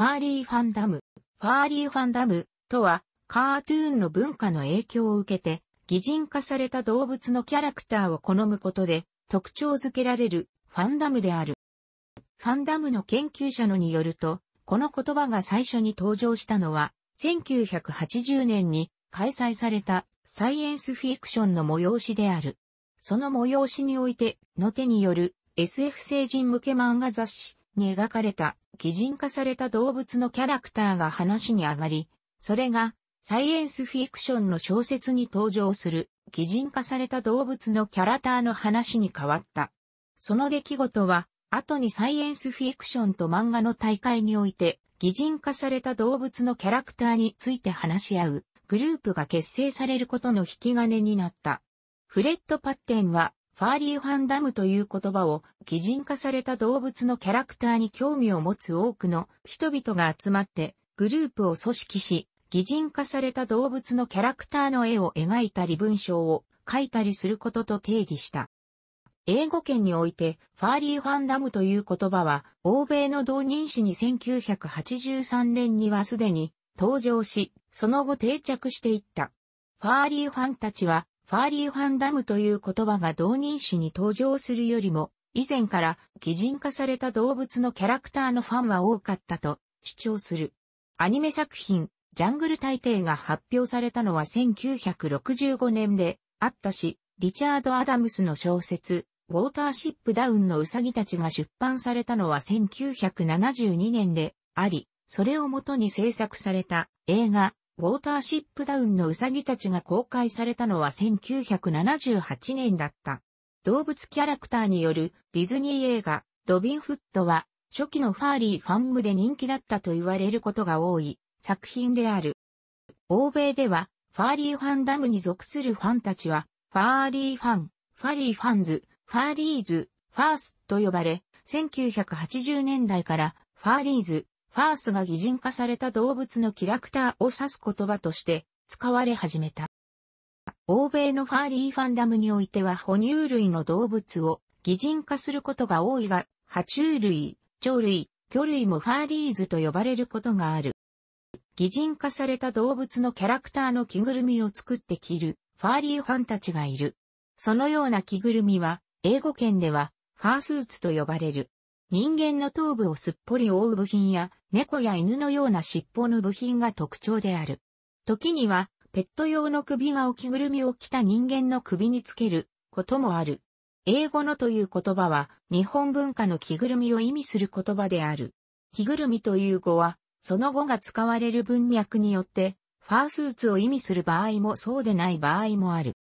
ファーリーファンダム。ファーリーファンダムとは、カートゥーンの文化の影響を受けて、擬人化された動物のキャラクターを好むことで、特徴づけられるファンダムである。ファンダムの研究者のによると、この言葉が最初に登場したのは、1980年に開催されたサイエンスフィクションの催しである。その催しにおいて、の手による SF 成人向け漫画雑誌に描かれた擬人化された動物のキャラクターが話に上がり、それがサイエンスフィクションの小説に登場する擬人化された動物のキャラクターの話に変わった。その出来事は、後にサイエンスフィクションと漫画の大会において、擬人化された動物のキャラクターについて話し合うグループが結成されることの引き金になった。フレッド・パッテンはファーリー・ファンダムという言葉を、擬人化された動物のキャラクターに興味を持つ多くの人々が集まって、グループを組織し、擬人化された動物のキャラクターの絵を描いたり文章を書いたりすることと定義した。英語圏において、ファーリー・ファンダムという言葉は、欧米の同人誌に1983年にはすでに登場し、その後定着していった。ファーリーファンたちは、ファーリー・ファンダムという言葉が同人誌に登場するよりも、以前から擬人化された動物のキャラクターのファンは多かったと主張する。アニメ作品、ジャングル大帝が発表されたのは1965年であったし、リチャード・アダムスの小説、ウォーターシップダウンのウサギたちが出版されたのは1972年であり、それをもとに制作された映画、ウォーターシップダウンのウサギたちが公開されたのは1978年だった。動物キャラクターによるディズニー映画、ロビンフットは、初期のファーリーファンムで人気だったと言われることが多い作品である。欧米では、ファーリーファンダムに属するファンたちは、ファーリーファン、ファーリーファンズ、ファーリーズ、ファースと呼ばれ、1980年代から、ファーリーズ、ファースが擬人化された動物のキャラクターを指す言葉として使われ始めた。欧米のファーリーファンダムにおいては哺乳類の動物を擬人化することが多いが、爬虫類、鳥類、魚類もファーリーズと呼ばれることがある。擬人化された動物のキャラクターの着ぐるみを作って着るファーリーファンたちがいる。そのような着ぐるみは、英語圏ではファースーツと呼ばれる。人間の頭部をすっぽり覆う部品や猫や犬のような尻尾の部品が特徴である。時には、ペット用の首が置きぐるみを着た人間の首につけることもある。英語のという言葉は、日本文化の着ぐるみを意味する言葉である。着ぐるみという語は、その語が使われる文脈によって、ファースーツを意味する場合もそうでない場合もある。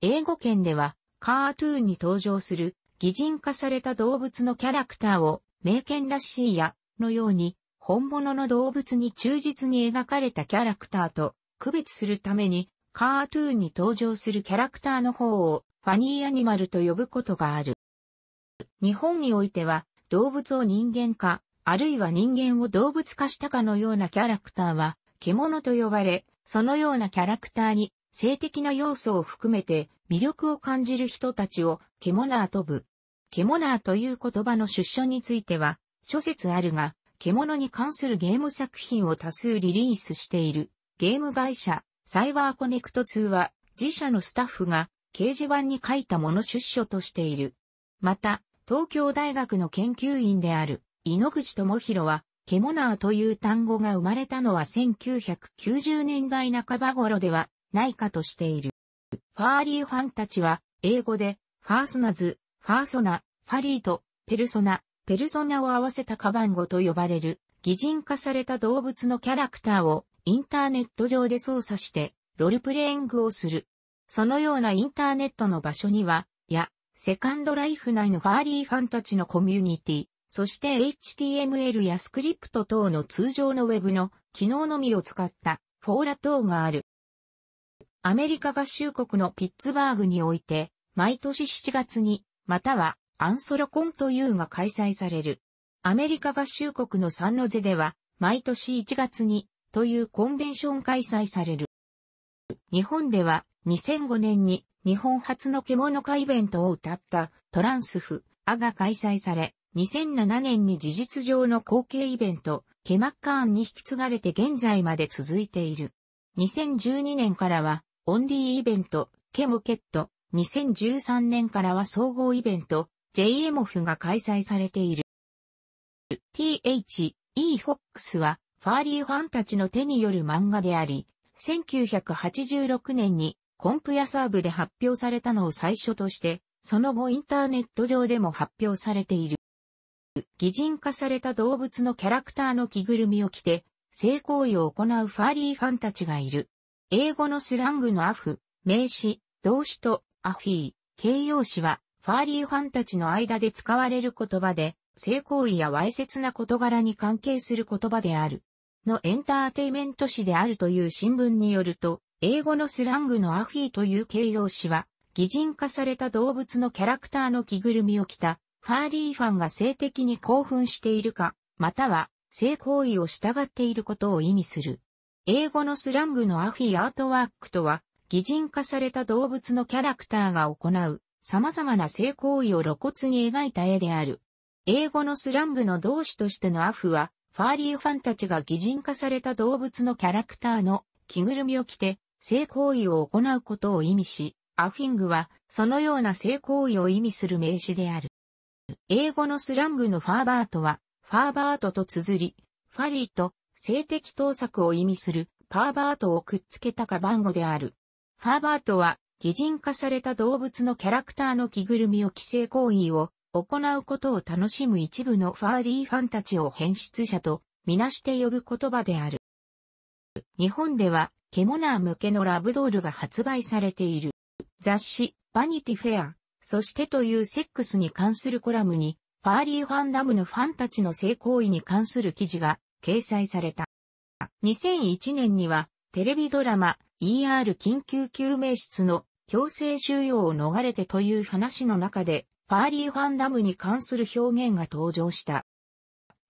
英語圏では、カートゥーンに登場する、擬人化された動物のキャラクターを、名犬らしいや、のように、本物の動物に忠実に描かれたキャラクターと区別するために、カートゥーンに登場するキャラクターの方をファニーアニマルと呼ぶことがある。日本においては、動物を人間化、あるいは人間を動物化したかのようなキャラクターは、獣と呼ばれ、そのようなキャラクターに性的な要素を含めて魅力を感じる人たちを獣ナーとぶ。獣ナーという言葉の出所については、諸説あるが、獣に関するゲーム作品を多数リリースしているゲーム会社サイバーコネクト2は自社のスタッフが掲示板に書いたもの出所としている。また、東京大学の研究員である井ノ口智弘は、ケモナーという単語が生まれたのは1990年代半ば頃ではないかとしている。ファーリーファンたちは、英語で、ファーソナズ、ファーソナ、ファリーと、ペルソナ、ペルソナを合わせたカバンゴと呼ばれる、擬人化された動物のキャラクターをインターネット上で操作して、ロールプレイングをする。そのようなインターネットの場所には、や、セカンドライフ内のファーリーファンたちのコミュニティ、そして HTML やスクリプト等の通常のウェブの機能のみを使ったフォーラ等がある。アメリカ合衆国のピッツバーグにおいて、毎年7月に、またはアンソロコンというが開催される。アメリカ合衆国のサンノゼでは、毎年1月に、というコンベンション開催される。日本では、2005年に、日本初の獣化イベントを歌った、トランスフ、アが開催され、2007年に事実上の後継イベント、ケマッカーンに引き継がれて現在まで続いている。2012年からは、オンリーイベント、ケモケット、2013年からは総合イベント、JMF が開催されている。TH、E FOX は、ファーリーファンたちの手による漫画であり、1986年にコンプやサーブで発表されたのを最初として、その後インターネット上でも発表されている。擬人化された動物のキャラクターの着ぐるみを着て、性行為を行うファーリーファンたちがいる。英語のスラングのアフ、名詞、動詞とアフィー、形容詞はファーリーファンたちの間で使われる言葉で、性行為やわいせつな事柄に関係する言葉である。のエンターテイメント誌であるという新聞によると、英語のスラングのアフィーという形容詞は、擬人化された動物のキャラクターの着ぐるみを着た、ファーリーファンが性的に興奮しているか、または、性行為を従っていることを意味する。英語のスラングのアフィーアートワークとは、擬人化された動物のキャラクターが行う、様々な性行為を露骨に描いた絵である。英語のスラングの動詞としてのアフは、ファーリーファンたちが擬人化された動物のキャラクターの着ぐるみを着て性行為を行うことを意味し、アフィングはそのような性行為を意味する名詞である。英語のスラングのファーバートは、ファーバートと綴り、ファリーと性的盗作を意味するパーバートをくっつけたカバン語である。ファーバートは擬人化された動物のキャラクターの着ぐるみを規制行為を行うことを楽しむ一部のファーリーファンたちを変質者とみなして呼ぶ言葉である。日本では、ケモナー向けのラブドールが発売されている。雑誌、バニティフェア、そしてというセックスに関するコラムに、ファーリーファンダムのファンたちの性行為に関する記事が掲載された。2001年には、テレビドラマ、ER 緊急救命室の強制収容を逃れてという話の中で、ファーリーファンダムに関する表現が登場した。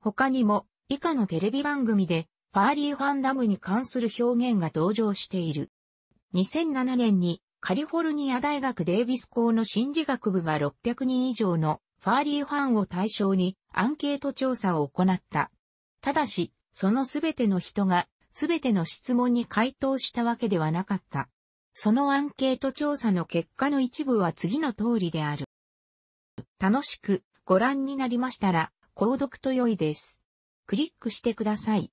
他にも、以下のテレビ番組で、ファーリーファンダムに関する表現が登場している。2007年に、カリフォルニア大学デイビス校の心理学部が600人以上のファーリーファンを対象にアンケート調査を行った。ただし、そのすべての人がすべての質問に回答したわけではなかった。そのアンケート調査の結果の一部は次の通りである。楽しくご覧になりましたら、購読と良いです。クリックしてください。